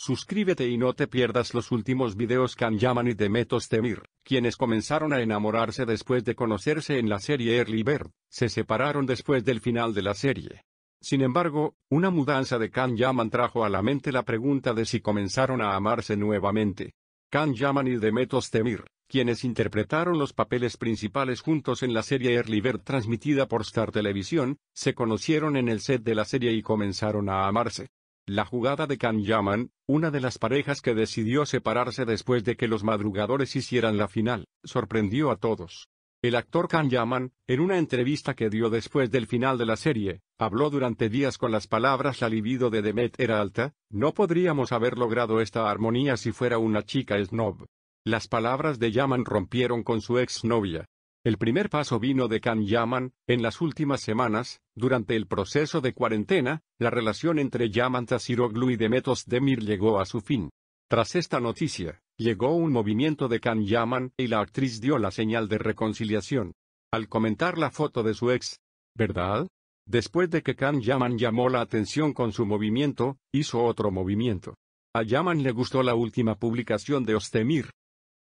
Suscríbete y no te pierdas los últimos videos Kan Yaman y Demetos Temir, quienes comenzaron a enamorarse después de conocerse en la serie Early Bird, se separaron después del final de la serie. Sin embargo, una mudanza de Kan Yaman trajo a la mente la pregunta de si comenzaron a amarse nuevamente. Kan Yaman y Demetos Temir, quienes interpretaron los papeles principales juntos en la serie Early Bird transmitida por Star Televisión, se conocieron en el set de la serie y comenzaron a amarse. La jugada de Kan Yaman, una de las parejas que decidió separarse después de que los madrugadores hicieran la final, sorprendió a todos. El actor Kan Yaman, en una entrevista que dio después del final de la serie, habló durante días con las palabras la libido de Demet era alta, no podríamos haber logrado esta armonía si fuera una chica snob. Las palabras de Yaman rompieron con su exnovia, el primer paso vino de Can Yaman. En las últimas semanas, durante el proceso de cuarentena, la relación entre Yaman Tasiroglu y Demet Demir llegó a su fin. Tras esta noticia, llegó un movimiento de Kan Yaman y la actriz dio la señal de reconciliación. Al comentar la foto de su ex, ¿verdad? Después de que Kan Yaman llamó la atención con su movimiento, hizo otro movimiento. A Yaman le gustó la última publicación de Ostemir,